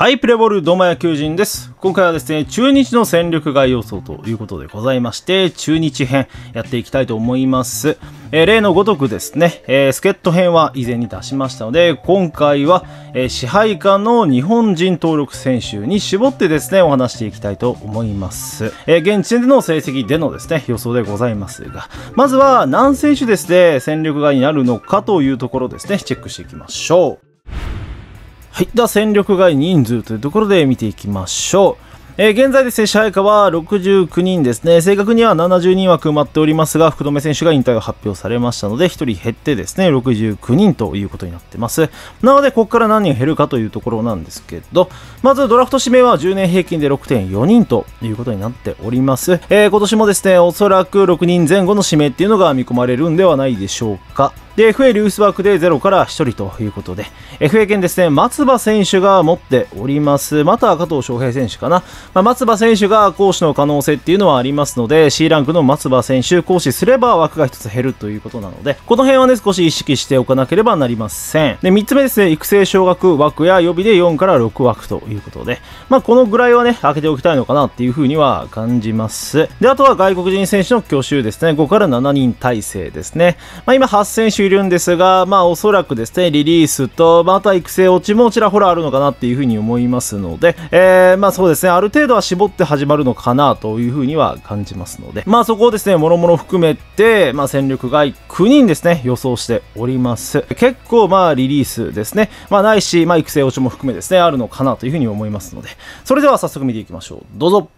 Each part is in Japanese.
はい、プレボール、ドマヤ求人です。今回はですね、中日の戦力外予想ということでございまして、中日編やっていきたいと思います。えー、例のごとくですね、えー、助っ人編は以前に出しましたので、今回は、えー、支配下の日本人登録選手に絞ってですね、お話していきたいと思います。えー、現時点での成績でのですね、予想でございますが、まずは何選手ですね、戦力外になるのかというところですね、チェックしていきましょう。はい。では、戦力外人数というところで見ていきましょう。えー、現在ですね、支配下は69人ですね。正確には70人枠埋まっておりますが、福留選手が引退を発表されましたので、1人減ってですね、69人ということになってます。なので、ここから何人減るかというところなんですけど、まずドラフト指名は10年平均で6.4人ということになっております。えー、今年もですね、おそらく6人前後の指名っていうのが見込まれるんではないでしょうか。で FA リュースバックで0から1人ということで FA 権ですね松葉選手が持っておりますまた加藤翔平選手かな、まあ、松葉選手が講師の可能性っていうのはありますので C ランクの松葉選手講師すれば枠が1つ減るということなのでこの辺はね少し意識しておかなければなりませんで3つ目ですね育成小学枠や予備で4から6枠ということでまあこのぐらいはね開けておきたいのかなっていうふうには感じますであとは外国人選手の去就ですね5から7人体制ですねまあ今8選手手いるんですが、まあ、おそらくですね、リリースと、また育成落ちもちらほらあるのかなっていうふうに思いますので、えー、まあそうですね、ある程度は絞って始まるのかなというふうには感じますので、まあそこをですね、もろもろ含めて、まあ戦力外9人ですね、予想しております。結構まあリリースですね、まあないし、まあ育成落ちも含めですね、あるのかなというふうに思いますので、それでは早速見ていきましょう。どうぞ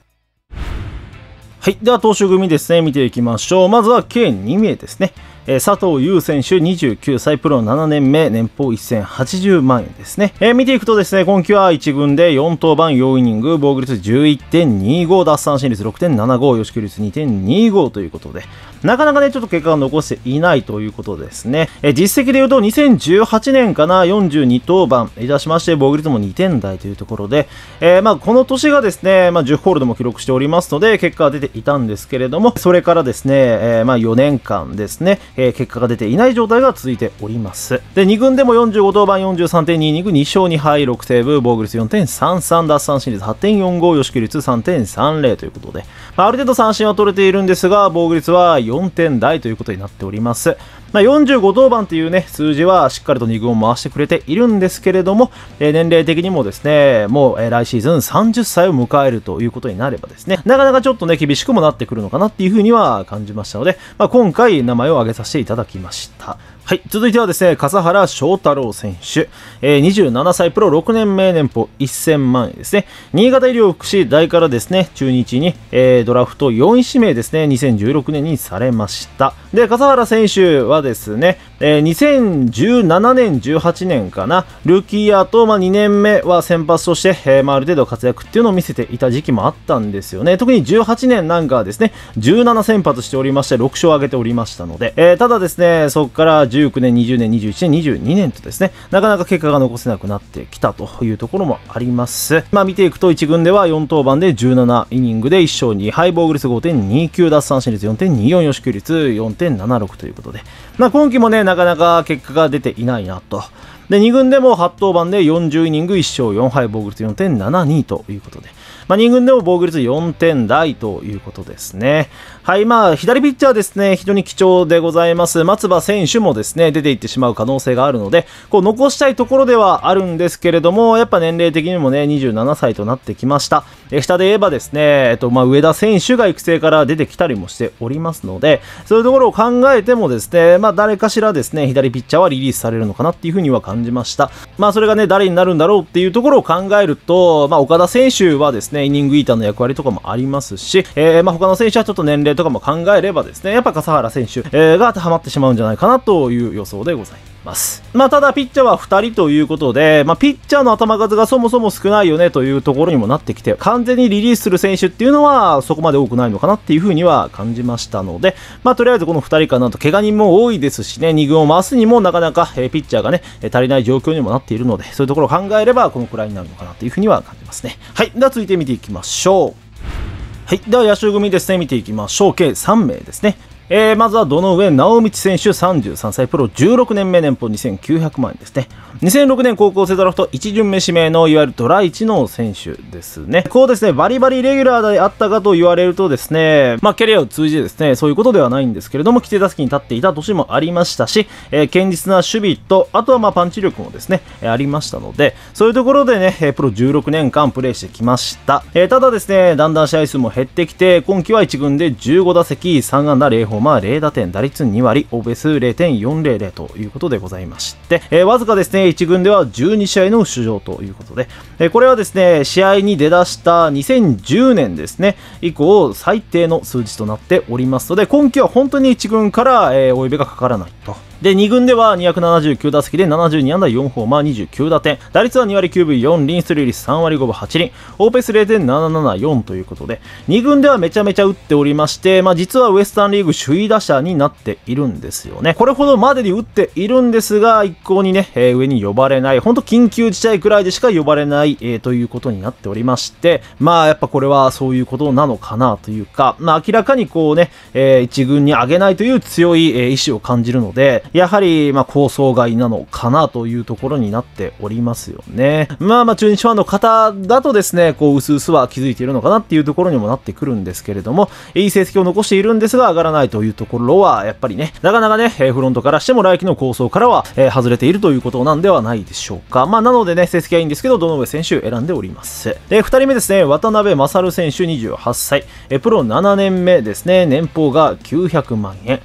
はい。では、投手組ですね、見ていきましょう。まずは、計2名ですね。えー、佐藤優選手29歳プロ7年目年俸1080万円ですね、えー、見ていくとですね今季は1軍で4登板4イニング防御率11.25奪三振率6.75吉球率2.25ということでなかなかね、ちょっと結果が残していないということですね。え実績で言うと、2018年かな、42登板いたしまして、防御率も2点台というところで、えー、まあ、この年がですね、まあ、10ホールドも記録しておりますので、結果が出ていたんですけれども、それからですね、えー、まあ、4年間ですね、えー、結果が出ていない状態が続いております。で、2軍でも45登板43.2イニング、2勝2敗、6セーブ、防御率4.33、奪三振率8.45、吉木率3.30ということで、まあ、ある程度三振は取れているんですが、防御率は4点台ということになっております。まあ、45登板というね、数字はしっかりと2軍を回してくれているんですけれども、えー、年齢的にもですね、もう、えー、来シーズン30歳を迎えるということになればですね、なかなかちょっとね、厳しくもなってくるのかなっていうふうには感じましたので、まあ、今回名前を挙げさせていただきました。はい、続いてはですね、笠原翔太郎選手、えー、27歳プロ6年目年俸1000万円ですね、新潟医療福祉大からですね、中日に、えー、ドラフト4位指名ですね、2016年にされました。で、笠原選手はですね、えー、2017年、18年かな、ルーキーイヤーと、まあ、2年目は先発として、えー、あ、る程度活躍っていうのを見せていた時期もあったんですよね。特に18年なんかはですね、17先発しておりまして、6勝を挙げておりましたので、えー、ただですね、そこから19年、20年、21年、22年とですね、なかなか結果が残せなくなってきたというところもあります。まあ、見ていくと、1軍では4登板で17イニングで1勝2敗、防御率5.29、奪三振率4.24、四死球率4.76ということで、まあ、今季もね、なかなか結果が出ていないなと。で、2軍でも8登板で40イニング1勝4敗、防御率4.72ということで。まあ、2軍でも防御率4点台ということですね。はい、まあ、左ピッチャーですね、非常に貴重でございます。松葉選手もですね、出ていってしまう可能性があるので、こう、残したいところではあるんですけれども、やっぱ年齢的にもね、27歳となってきました。え、下で言えばですね、えっと、まあ、上田選手が育成から出てきたりもしておりますので、そういうところを考えてもですね、まあ、誰かしらですね、左ピッチャーはリリースされるのかなっていうふうには感じました。まあ、それがね、誰になるんだろうっていうところを考えると、まあ、岡田選手はですね、ですね、イニングイーターの役割とかもありますし、えー、まあ、他の選手はちょっと年齢とかも考えればですね、やっぱ笠原選手、えー、が当てはまってしまうんじゃないかなという予想でございます。ます。まあ、ただピッチャーは2人ということで、まあ、ピッチャーの頭数がそもそも少ないよねというところにもなってきて、完全にリリースする選手っていうのはそこまで多くないのかなっていうふうには感じましたので、まあ、とりあえずこの2人かなと、怪我人も多いですしね、2軍を回すにもなかなか、えピッチャーがね、足りない状況にもなっているので、そういうところを考えればこのくらいになるのかなっていうふうには感じますね。はい。では続いて見ていきましょう。はい。では、野手組ですね、見ていきましょう。計3名ですね。えー、まずはどの上、直道選手33歳プロ16年目年俸2900万円ですね。2006年高校生ドラフト1巡目指名のいわゆるドラ1の選手ですね。こうですね、バリバリレギュラーであったかと言われるとですね、まあキャリアを通じてですね、そういうことではないんですけれども、規定打席に立っていた年もありましたし、えー、堅実な守備と、あとはまあパンチ力もですね、えー、ありましたので、そういうところでね、プロ16年間プレーしてきました。えー、ただですね、だんだん試合数も減ってきて、今季は1軍で15打席3安打0本ホーマー0打点、打率2割、o b 数0.400ということでございまして、えー、わずかですね、1軍では12試合の出場ということで、えー、これはですね、試合に出だした2010年ですね、以降最低の数字となっておりますので、今季は本当に1軍から、えー、お呼びがかからないと。で、2軍では279打席で72安打4ホーマー29打点。打率は2割9分4厘、出塁率3割5分8厘、オーペス0.774ということで、2軍ではめちゃめちゃ打っておりまして、まあ実はウエスタンリーグ首位打者になっているんですよね。これほどまでに打っているんですが、一向にね、えー、上に呼ばれない、ほんと緊急事態くらいでしか呼ばれない、えー、ということになっておりまして、まあやっぱこれはそういうことなのかなというか、まあ明らかにこうね、えー、1軍に上げないという強い、えー、意志を感じるので、やはり、まあ、構想外なのかなというところになっておりますよね。まあまあ、中日ファンの方だとですね、こう、うすうすは気づいているのかなっていうところにもなってくるんですけれども、いい成績を残しているんですが、上がらないというところは、やっぱりね、なかなかね、フロントからしても来季の構想からは、えー、外れているということなんではないでしょうか。まあ、なのでね、成績はいいんですけど、どの上選手選んでおります。で、二人目ですね、渡辺勝選手28歳、えプロ7年目ですね、年俸が900万円。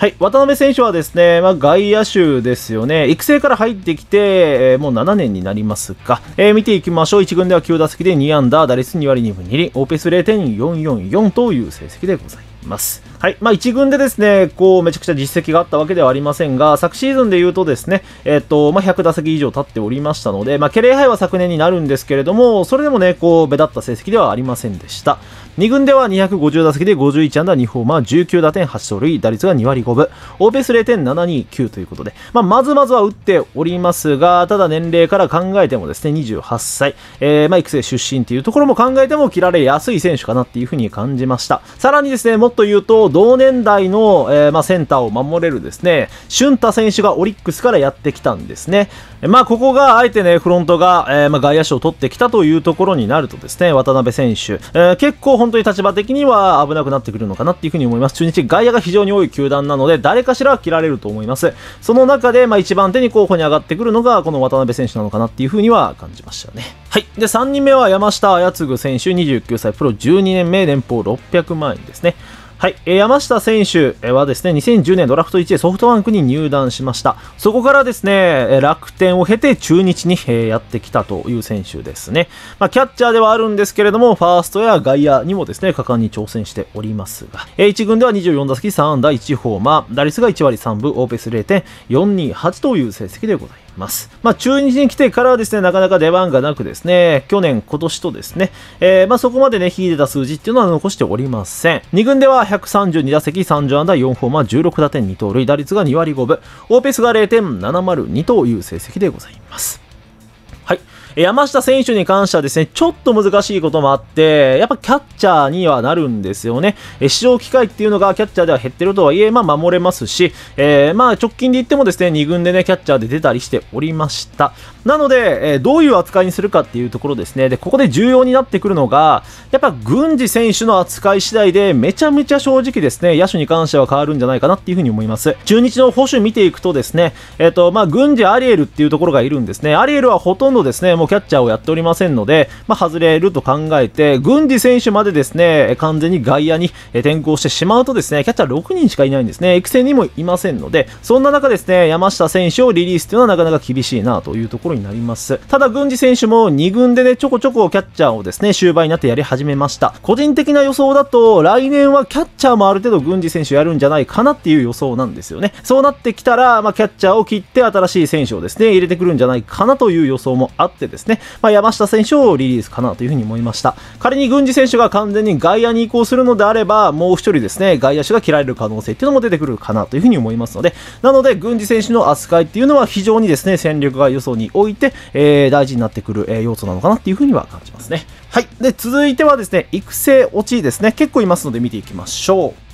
はい、渡辺選手はですね、まあ、外野手ですよね、育成から入ってきて、えー、もう7年になりますが、えー、見ていきましょう、1軍では9打席で2安打、打率2割2分2厘、o ペス0.444という成績でございます。はい。まあ、1軍でですね、こう、めちゃくちゃ実績があったわけではありませんが、昨シーズンで言うとですね、えっ、と、まあ、100打席以上経っておりましたので、まあ、ケレイ杯は昨年になるんですけれども、それでもね、こう、目立った成績ではありませんでした。2軍では250打席で51安打2ホーマー19打点8勝塁打率が2割5分オーペス0.729ということで、まあ、まずまずは打っておりますがただ年齢から考えてもですね28歳、えー、まあ育成出身というところも考えても切られやすい選手かなっていうふうに感じましたさらにですねもっと言うと同年代の、えー、まあセンターを守れるですね俊太選手がオリックスからやってきたんですねまあ、ここがあえてね、フロントが、えー、まあ、外野手を取ってきたというところになるとですね、渡辺選手、えー、結構本当に立場的には危なくなってくるのかなっていうふうに思います。中日、外野が非常に多い球団なので、誰かしら切られると思います。その中で、まあ、一番手に候補に上がってくるのが、この渡辺選手なのかなっていうふうには感じましたね。はい。で、3人目は山下綾次選手、29歳、プロ12年目、年俸600万円ですね。はい、え山下選手はですね、2010年ドラフト1位ソフトバンクに入団しました。そこからですね、楽天を経て中日に、やってきたという選手ですね。まあ、キャッチャーではあるんですけれども、ファーストや外野にもですね、果敢に挑戦しておりますが、1軍では24打席3安打1ホーマー、打率が1割3分、オーペス0.428という成績でございます。ます。まあ、中日に来てからはですね、なかなか出番がなくですね、去年、今年とですね、えー、まあ、そこまでね、秀でた数字っていうのは残しておりません。2軍では132打席、30安打、4ホーマー、16打点、2盗塁、打率が2割5分、オーペスが0.702という成績でございます。山下選手に関してはですね、ちょっと難しいこともあって、やっぱキャッチャーにはなるんですよね。え試乗機会っていうのがキャッチャーでは減ってるとはいえ、まあ、守れますし、えー、まあ、直近で言ってもですね、2軍でね、キャッチャーで出たりしておりました。なので、えどういう扱いにするかっていうところですね。で、ここで重要になってくるのが、やっぱ軍事選手の扱い次第で、めちゃめちゃ正直ですね、野手に関しては変わるんじゃないかなっていうふうに思います。中日の保守見ていくとですね、えっ、ー、と、まあ、軍事アリエルっていうところがいるんですね。アリエルはほとんどですね、もキャッチャーをやっておりませんので、まあ、外れると考えて、郡司選手までですね、完全に外野に転向してしまうとですね、キャッチャー6人しかいないんですね。育成にもいませんので、そんな中ですね、山下選手をリリースというのはなかなか厳しいなというところになります。ただ、軍事選手も2軍でね、ちょこちょこキャッチャーをですね、終盤になってやり始めました。個人的な予想だと、来年はキャッチャーもある程度軍事選手やるんじゃないかなっていう予想なんですよね。そうなってきたら、まあ、キャッチャーを切って新しい選手をですね、入れてくるんじゃないかなという予想もあってですね、まあ、山下選手をリリースかなというふうに思いました。仮に軍司選手が完全に外野に移行するのであれば、もう1人ですね、外野手が切られる可能性っていうのも出てくるかなというふうに思いますので、なので、軍司選手の扱いっていうのは非常にですね、戦力が予想において、えー、大事になってくる、え要素なのかなっていうふうには感じますね。はい。で、続いてはですね、育成落ちですね、結構いますので見ていきましょう。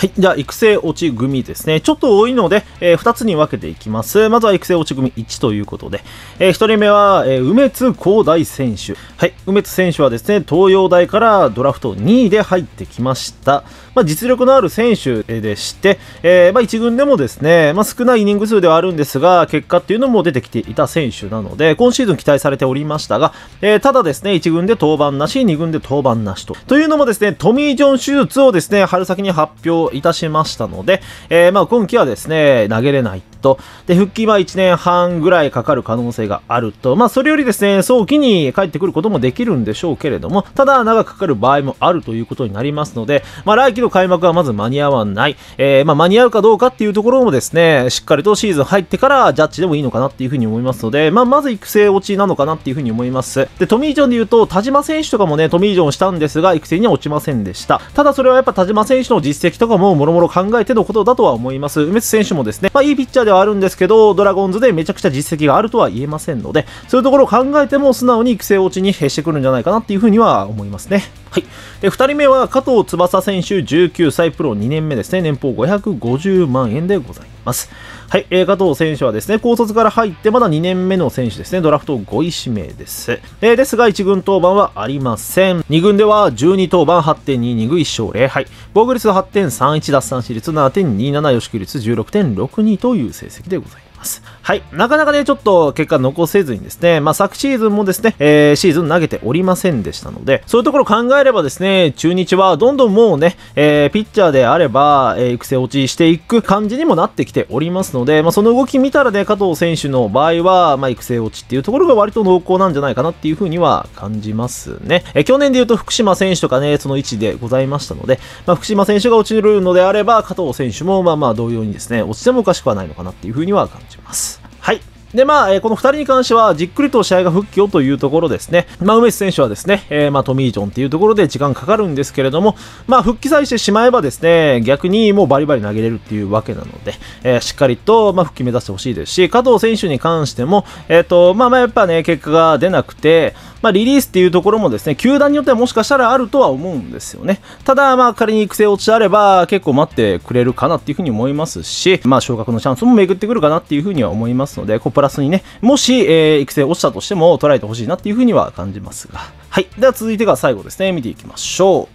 はい。じゃあ、育成落ち組ですね。ちょっと多いので、えー、2つに分けていきます。まずは育成落ち組1ということで、えー、1人目は、えー、梅津光大選手。はい。梅津選手はですね、東洋大からドラフト2位で入ってきました。まあ、実力のある選手でして、えー、まあ、1軍でもですね、まあ、少ないイニング数ではあるんですが、結果っていうのも出てきていた選手なので、今シーズン期待されておりましたが、えー、ただですね、1軍で登板なし、2軍で登板なしと。というのもですね、トミー・ジョン手術をですね、春先に発表いたしましたので、えー、まあ今期はですね、投げれないと、で、復帰は1年半ぐらいかかる可能性があると、まあ、それよりですね、早期に帰ってくることもできるんでしょうけれども、ただ、長くかかる場合もあるということになりますので、まあ、来季の開幕はまず間に合わない、えー、まあ、間に合うかどうかっていうところもですね、しっかりとシーズン入ってからジャッジでもいいのかなっていうふうに思いますので、まあ、まず育成落ちなのかなっていうふうに思います。で、トミー・ジョンで言うと、田島選手とかもね、トミー・ジョンしたんですが、育成には落ちませんでした。ただ、それはやっぱ田島選手の実績とかも、もろもろ考えてのことだとは思います。梅津選手もですね、まあ、いいピッチャーでではあるんですけど、ドラゴンズでめちゃくちゃ実績があるとは言えませんので、そういうところを考えても素直に育成落ちにしてくるんじゃないかなっていうふうには思いますね。はい、で2人目は加藤翼選手19歳プロ2年目ですね年俸550万円でございます、はいえー、加藤選手はですね高卒から入ってまだ2年目の選手ですねドラフト5位指名です、えー、ですが1軍登板はありません2軍では12登板8.22軍1勝0敗防御率8.31奪三振率7.27吉木率16.62という成績でございますます。はい。なかなかね、ちょっと結果残せずにですね、まあ、昨シーズンもですね、えー、シーズン投げておりませんでしたので、そういうところ考えればですね、中日はどんどんもうね、えー、ピッチャーであれば、えー、育成落ちしていく感じにもなってきておりますので、まあ、その動き見たらね、加藤選手の場合は、まあ、育成落ちっていうところが割と濃厚なんじゃないかなっていうふうには感じますね。えー、去年で言うと福島選手とかね、その位置でございましたので、まあ、福島選手が落ちるのであれば、加藤選手もまあまあ同様にですね、落ちてもおかしくはないのかなっていうふうには感じじます。はい。で、まあ、えー、この2人に関しては、じっくりと試合が復帰をというところですね。まあ、梅津選手はですね、えー、まあ、トミー・ジョンっていうところで時間かかるんですけれども、まあ、復帰さえしてしまえばですね、逆にもうバリバリ投げれるっていうわけなので、えー、しっかりと、まあ、復帰目指してほしいですし、加藤選手に関しても、えっ、と、まあ、まあ、やっぱね、結果が出なくて、まあ、リリースっていうところもですね、球団によってはもしかしたらあるとは思うんですよね。ただ、まあ、仮に育成落ちあれば、結構待ってくれるかなっていうふうに思いますし、まあ、昇格のチャンスも巡ってくるかなっていうふうには思いますので、コプラスにね、もし、えー、育成落ちたとしても捉えてほしいなっていうふうには感じますが。はい。では続いてが最後ですね、見ていきましょう。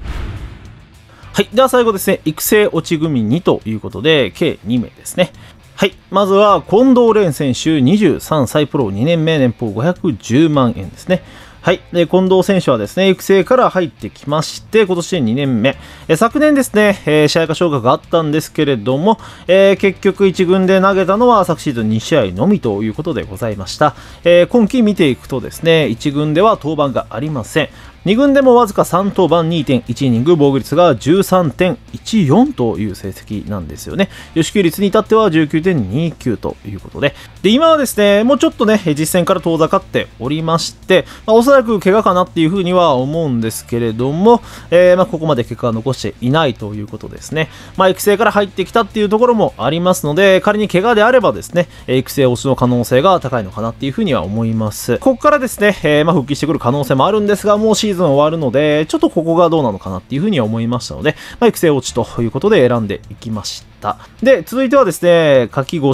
はい。では最後ですね、育成落ち組2ということで、計2名ですね。はい。まずは、近藤蓮選手、23歳プロ2年目、年俸510万円ですね。はい。で、近藤選手はですね、育成から入ってきまして、今年で2年目。え昨年ですね、えー、試合化昇格があったんですけれども、えー、結局1軍で投げたのは昨シーズン2試合のみということでございました。えー、今季見ていくとですね、1軍では登板がありません。2軍でもわずか3登板2.1イニング防御率が13.14という成績なんですよね吉給率に至っては19.29ということでで今はですねもうちょっとね実戦から遠ざかっておりまして、まあ、おそらく怪我かなっていうふうには思うんですけれども、えー、まあ、ここまで結果は残していないということですね、まあ、育成から入ってきたっていうところもありますので仮に怪我であればですね育成推しの可能性が高いのかなっていうふうには思いますここからですね、えー、ま復帰してくる可能性もあるんですがもうシーズンーズン終わるので、ちょっとここがどうなのかなっていうふうには思いましたので、まあ、育成落ちということで選んでいきました。。で、続いてはですね、柿越、え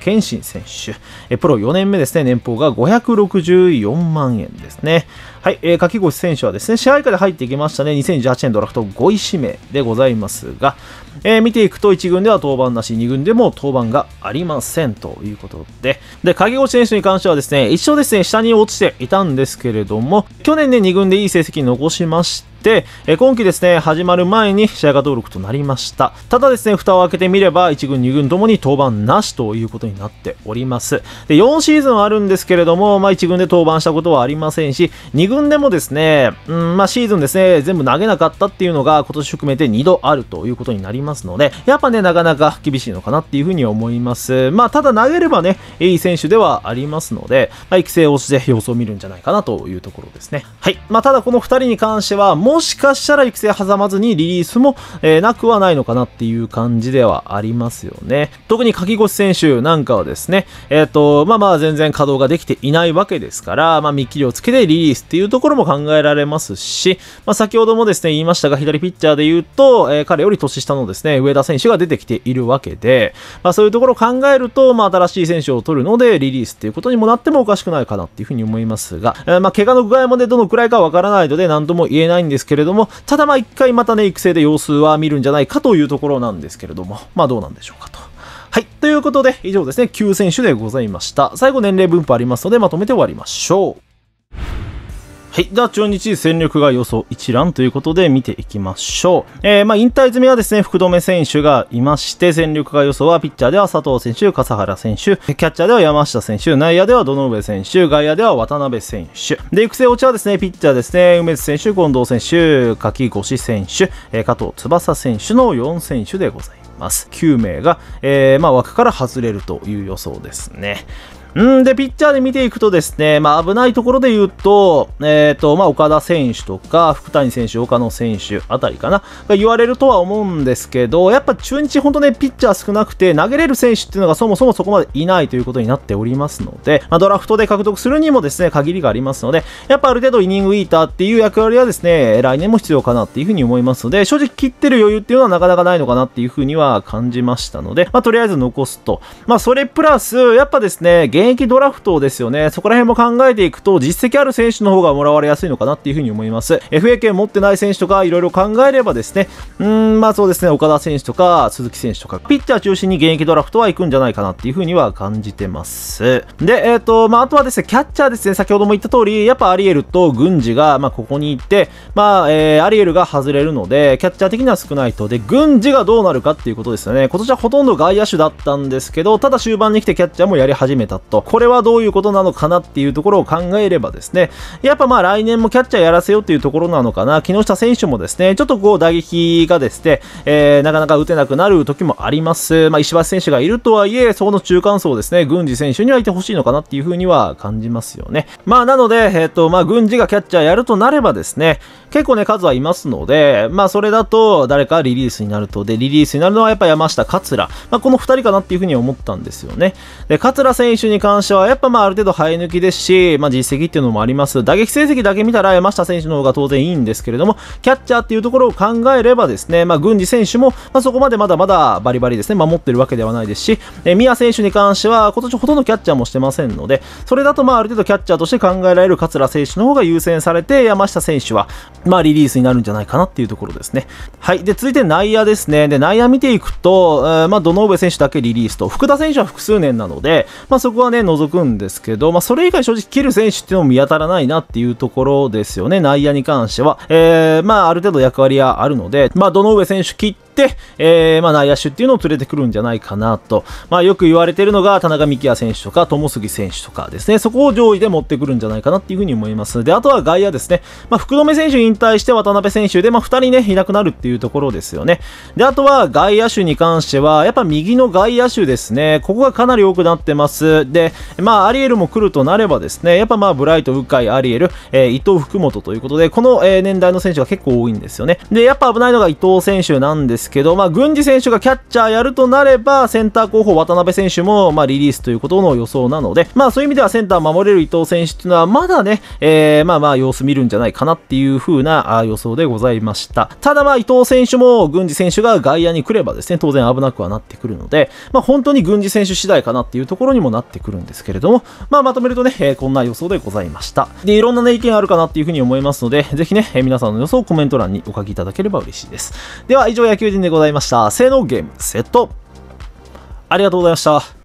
ー、信選手、えプロ4年目ですね、年俸が564万円ですね。はい、えー、柿越選手はですね、支配下で入ってきましたね、2018年ドラフト5位指名でございますが、えー、見ていくと1軍では登板なし、2軍でも登板がありませんということで、で、鍵越選手に関してはですね、一生ですね、下に落ちていたんですけれども、去年ね、2軍でいい成績残しまして、て、え今季ですね、始まる前に試合が登録となりました。ただですね、蓋を開けてみれば、1軍、2軍ともに登板なしということになっております。で、4シーズンあるんですけれども、まあ、1軍で登板したことはありませんし、2軍でもですね、うん、まあ、シーズンですね、全部投げなかったっていうのが、今年含めて2度あるということになりますので、やっぱね、なかなか厳しいのかなっていうふうに思います。まあ、ただ投げればね、いい選手ではありますので、まあ、育成をして様子を見るんじゃないかなというところですね。はい。まあ、ただこの2人に関しては、ももしかしたら育成挟まずにリリースも、えー、なくはないのかなっていう感じではありますよね。特に柿越選手なんかはですね、えっ、ー、と、まあまあ全然稼働ができていないわけですから、まあ見切りをつけてリリースっていうところも考えられますし、まあ先ほどもですね、言いましたが、左ピッチャーで言うと、えー、彼より年下のですね、上田選手が出てきているわけで、まあそういうところを考えると、まあ新しい選手を取るので、リリースっていうことにもなってもおかしくないかなっていうふうに思いますが、えー、まあ怪我の具合もね、どのくらいかわからないので、何とも言えないんですですけれども、ただまあ一回またね、育成で様子は見るんじゃないかというところなんですけれども、まあどうなんでしょうかと。はい。ということで、以上ですね、9選手でございました。最後年齢分布ありますので、まとめて終わりましょう。はい。では、中日戦力外予想一覧ということで見ていきましょう。えー、まあ、引退済みはですね、福留選手がいまして、戦力外予想はピッチャーでは佐藤選手、笠原選手、キャッチャーでは山下選手、内野では土上選手、外野では渡辺選手。で、育成落ちはですね、ピッチャーですね、梅津選手、近藤選手、柿越選手、えー、加藤翼選手の4選手でございます。9名が、えー、まあ、枠から外れるという予想ですね。うんで、ピッチャーで見ていくとですね、まあ、危ないところで言うと、えっ、ー、と、まあ、岡田選手とか、福谷選手、岡野選手あたりかな、が言われるとは思うんですけど、やっぱ中日、本当ね、ピッチャー少なくて、投げれる選手っていうのがそもそもそこまでいないということになっておりますので、まあ、ドラフトで獲得するにもですね、限りがありますので、やっぱある程度イニングイーターっていう役割はですね、来年も必要かなっていうふうに思いますので、正直切ってる余裕っていうのはなかなかないのかなっていうふうには感じましたので、まあ、とりあえず残すと。まあ、それプラス、やっぱですね、現役ドラフトですよね。そこら辺も考えていくと、実績ある選手の方がもらわれやすいのかなっていうふうに思います。FA 権持ってない選手とか、いろいろ考えればですね、うん、まあそうですね、岡田選手とか、鈴木選手とか、ピッチャー中心に現役ドラフトは行くんじゃないかなっていうふうには感じてます。で、えっ、ー、と、まああとはですね、キャッチャーですね、先ほども言った通り、やっぱアリエルと軍事が、まあここに行って、まあ、えー、アリエルが外れるので、キャッチャー的には少ないと。で、軍事がどうなるかっていうことですよね。今年はほとんど外野手だったんですけど、ただ終盤に来てキャッチャーもやり始めたと、これはどういうことなのかなっていうところを考えればですね、やっぱまあ来年もキャッチャーやらせようっていうところなのかな。木下選手もですね、ちょっとこう打撃がですね、えー、なかなか打てなくなる時もあります。まあ、石橋選手がいるとはいえ、そこの中間層ですね、郡司選手にはいてほしいのかなっていうふうには感じますよね。まあなので、えっ、ー、と、まあ郡司がキャッチャーやるとなればですね、結構ね、数はいますので、まあそれだと誰かリリースになると、で、リリースになるのはやっぱ山下、桂。まあこの2人かなっていうふうに思ったんですよね。で、桂選手に関しては、やっぱまあある程度生え抜きですし、まあ実績っていうのもあります。打撃成績だけ見たら山下選手の方が当然いいんですけれども、キャッチャーっていうところを考えればですね、まあ郡司選手も、まあそこまでまだまだバリバリですね、守ってるわけではないですし、えー、宮選手に関しては今年ほとんどキャッチャーもしてませんので、それだとまあある程度キャッチャーとして考えられる桂選手の方が優先されて、山下選手は、まあリリースになるんじゃないかなっていうところですね。はい。で、続いて内野ですね。で、内野見ていくと、えー、まあ、堂上選手だけリリースと、福田選手は複数年なので、まあ、そこはね、覗くんですけど、まあ、それ以外正直切る選手っていうのも見当たらないなっていうところですよね、内野に関しては。えー、まあ、ある程度役割はあるので、まあ、の上選手切っ、えー、まあ、内野手っていうのを連れてくるんじゃないかなと、まあ、よく言われているのが田中幹也選手とか友杉選手とかですね、そこを上位で持ってくるんじゃないかなっていうふうに思います。で、あとは外野ですね、まあ、福留選手引退して渡辺選手で、まあ、2人ね、いなくなるっていうところですよね。で、あとは外野手に関しては、やっぱ右の外野手ですね、ここがかなり多くなってます。で、まあ、アリエルも来るとなればですね、やっぱまあ、ブライト、鵜飼、アリエル、えー、伊藤、福本ということで、この、えー、年代の選手が結構多いんですよね。で、やっぱ危ないのが伊藤選手なんですですけど、まあ、郡司選手がキャッチャーやるとなれば、センター候補渡辺選手も、まあ、リリースということの予想なので、まあ、そういう意味ではセンター守れる伊藤選手っていうのは、まだね、えー、まあまあ、様子見るんじゃないかなっていう風な予想でございました。ただまあ、伊藤選手も、郡司選手が外野に来ればですね、当然危なくはなってくるので、まあ、本当に郡司選手次第かなっていうところにもなってくるんですけれども、まあ、まとめるとね、えー、こんな予想でございました。で、いろんなね、意見あるかなっていう風に思いますので、ぜひね、えー、皆さんの予想をコメント欄にお書きいただければ嬉しいです。では、以上野球人でございました。性能ゲームセット。ありがとうございました。